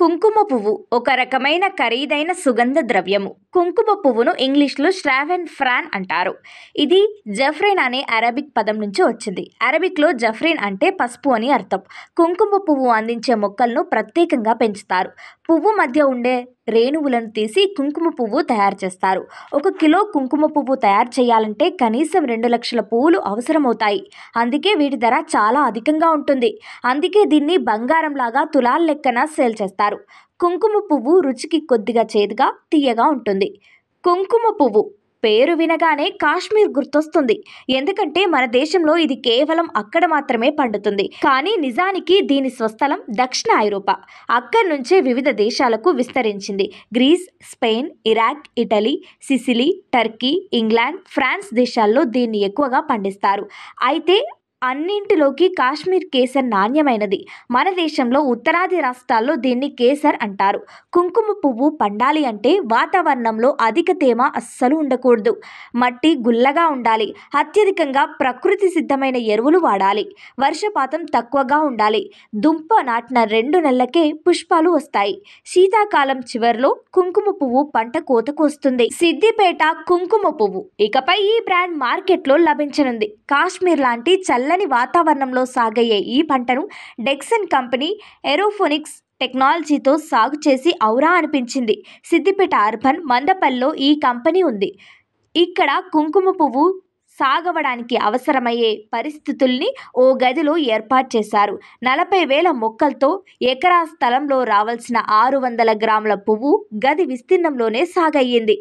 కుంకుమ పువ్వు ఒక రకమైన ఖరీదైన సుగంధ ద్రవ్యము కుంకుమ పువ్వును ఇంగ్లీష్లో శ్రావెన్ ఫ్రాన్ అంటారు ఇది జఫ్రిన్ అనే అరబిక్ పదం నుంచి వచ్చింది అరబిక్లో జఫ్రిన్ అంటే పసుపు అని అర్థం కుంకుమ పువ్వు అందించే మొక్కలను ప్రత్యేకంగా పెంచుతారు పువ్వు మధ్య ఉండే రేణువులను తీసి కుంకుమ పువ్వు తయారు చేస్తారు ఒక కిలో కుంకుమ పువ్వు తయారు చేయాలంటే కనీసం రెండు లక్షల పువ్వులు అవసరమవుతాయి అందుకే వీటి ధర చాలా అధికంగా ఉంటుంది అందుకే దీన్ని బంగారంలాగా తులాల లెక్కన సేల్ చేస్తారు కుంకుమ పువ్వు రుచికి కొద్దిగా చేదుగా తీయగా ఉంటుంది కుంకుమ పువ్వు పేరు వినగానే కాశ్మీర్ గుర్తొస్తుంది ఎందుకంటే మన దేశంలో ఇది కేవలం అక్కడ మాత్రమే పండుతుంది కానీ నిజానికి దీని స్వస్థలం దక్షిణ ఐరోపా అక్కడి నుంచే వివిధ దేశాలకు విస్తరించింది Greece Spain Iraq Italy Sicily Turkey England France దేశాల్లో దీన్ని ఎక్కువగా పండిస్తారు అయితే అన్నింటిలోకి కాశ్మీర్ కేసర్ నాణ్యమైనది మన దేశంలో ఉత్తరాది రాష్ట్రాల్లో దీన్ని కేసర్ అంటారు కుంకుమ పువ్వు పండాలి అంటే వాతావరణంలో అధిక తేమ అస్సలు ఉండకూడదు మట్టి గుల్లగా ఉండాలి అత్యధికంగా ప్రకృతి సిద్ధమైన ఎరువులు వాడాలి వర్షపాతం తక్కువగా ఉండాలి దుంప నాటిన రెండు నెలలకే పుష్పాలు వస్తాయి శీతాకాలం చివరిలో కుంకుమ పువ్వు పంట కోతకు వస్తుంది సిద్దిపేట కుంకుమ పువ్వు ఇకపై ఈ బ్రాండ్ మార్కెట్లో లభించనుంది కాశ్మీర్ లాంటి చల్ల చల్లని వాతావరణంలో సాగయ్యే ఈ పంటను డెక్సన్ కంపెనీ ఎరోఫోనిక్స్ టెక్నాలజీతో సాగు చేసి ఔరా అనిపించింది సిద్దిపేట అర్బన్ మందపల్లిలో ఈ కంపెనీ ఉంది ఇక్కడ కుంకుమ పువ్వు సాగవడానికి అవసరమయ్యే పరిస్థితుల్ని ఓ గదిలో ఏర్పాటు చేశారు నలభై వేల మొక్కలతో ఎకరా స్థలంలో రావాల్సిన ఆరు వందల గ్రాముల పువ్వు గది విస్తీర్ణంలోనే సాగయ్యింది